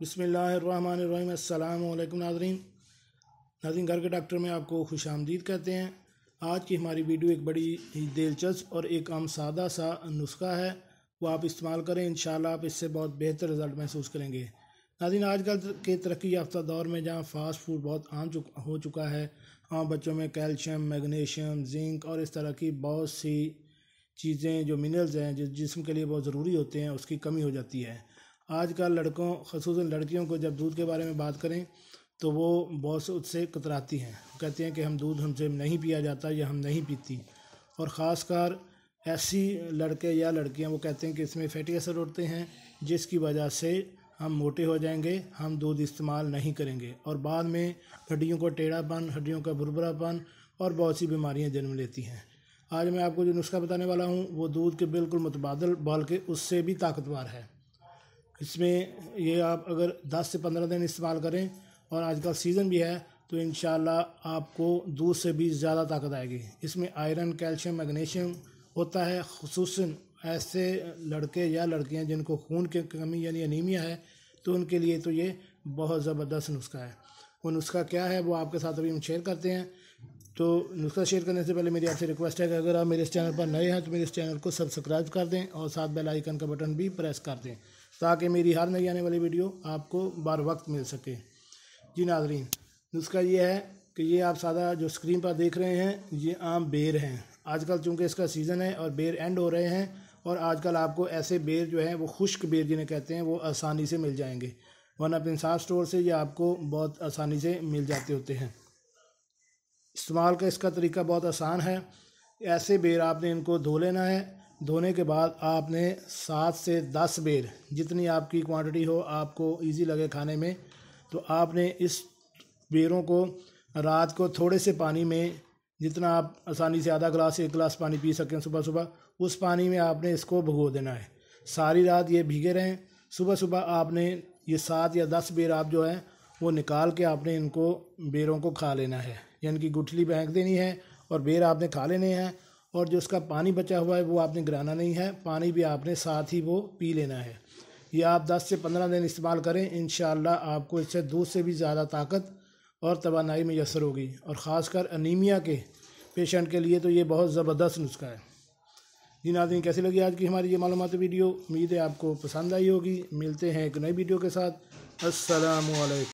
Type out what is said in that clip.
बसमीम अल्लाम नाजरीन नाजरीन घर के डॉक्टर में आपको खुश आमदीद कहते हैं आज की हमारी वीडियो एक बड़ी ही दिलचस्प और एक आम सादा सा नुस्खा है वो आप इस्तेमाल करें इन आप इससे बहुत बेहतर रिज़ल्ट महसूस करेंगे आज आजकल के तरक्की याफ्ता दौर में जहाँ फ़ास्ट फूड बहुत आम चुक, हो चुका है हाँ बच्चों में कैल्शियम मैग्नीशियम जिंक और इस तरह की बहुत सी चीज़ें जो मिनरल्स हैं जो जिसम के लिए बहुत ज़रूरी होते हैं उसकी कमी हो जाती है आजकल लड़कों खसूस लड़कियों को जब दूध के बारे में बात करें तो वो बहुत उससे कतराती हैं कहती हैं कि हम दूध हमसे नहीं पिया जाता या हम नहीं पीती और ख़ास कर ऐसी लड़के या लड़कियां वो कहते हैं कि इसमें फैटी असर उड़ते हैं जिसकी वजह से हम मोटे हो जाएंगे हम दूध इस्तेमाल नहीं करेंगे और बाद में हड्डियों को टेढ़ापन हड्डियों का भुरभुरापन और बहुत सी बीमारियां जन्म लेती हैं आज मैं आपको जो नुस्खा बताने वाला हूँ वो दूध के बिल्कुल मुतबादल बल्कि उससे भी ताकतवर है इसमें ये आप अगर 10 से 15 दिन इस्तेमाल करें और आजकल सीज़न भी है तो इन आपको दूध से भी ज़्यादा ताकत आएगी इसमें आयरन कैल्शियम मैग्नीशियम होता है खसूस ऐसे लड़के या लड़कियाँ जिनको खून की कमी यानी अनीमिया है तो उनके लिए तो ये बहुत ज़बरदस्त नुस्खा है वो नुस्खा क्या है वो आपके साथ अभी हम शेयर करते हैं तो नुस्खा शेयर करने से पहले मेरी आपसे रिक्वेस्ट है कि अगर आप मेरे इस चैनल पर नए हैं तो मेरे इस चैनल को सब्सक्राइब कर दें और साथ बेल आइकन का बटन भी प्रेस कर दें ताकि मेरी हर नई आने वाली वीडियो आपको बार वक्त मिल सके जी नाजरीन नुस्खा ये है कि ये आप सादा जो स्क्रीन पर देख रहे हैं ये आम बेर हैं आजकल चूँकि इसका सीज़न है और बेर एंड हो रहे हैं और आजकल आपको ऐसे बेर जो हैं वो खुश्क बेर जिन्हें कहते हैं वो आसानी से मिल जाएंगे वरना साफ स्टोर से ये आपको बहुत आसानी से मिल जाते होते हैं इस्तेमाल का इसका तरीका बहुत आसान है ऐसे बेर आपने इनको धो लेना है धोने के बाद आपने सात से दस बेर जितनी आपकी क्वांटिटी हो आपको इजी लगे खाने में तो आपने इस बेरों को रात को थोड़े से पानी में जितना आप आसानी से आधा गिलास एक गिलास पानी पी सकें सुबह सुबह उस पानी में आपने इसको भगो देना है सारी रात ये भीगे रहें सुबह सुबह आपने ये सात या दस बेर आप जो है वो निकाल के आपने इनको बेरों को खा लेना है यानी कि गुठली फेंक देनी है और बेर आपने खा लेने हैं और जो उसका पानी बचा हुआ है वो आपने गिराना नहीं है पानी भी आपने साथ ही वो पी लेना है ये आप 10 से 15 दिन इस्तेमाल करें इन आपको इससे दूध से भी ज़्यादा ताकत और तोानाई मैसर होगी और ख़ासकर अनीमिया के पेशेंट के लिए तो ये बहुत ज़बरदस्त नुस्खा है जी नाजरीन कैसी लगी आज की हमारी ये मालूमती वीडियो उम्मीद है आपको पसंद आई होगी मिलते हैं एक नई वीडियो के साथ असलकम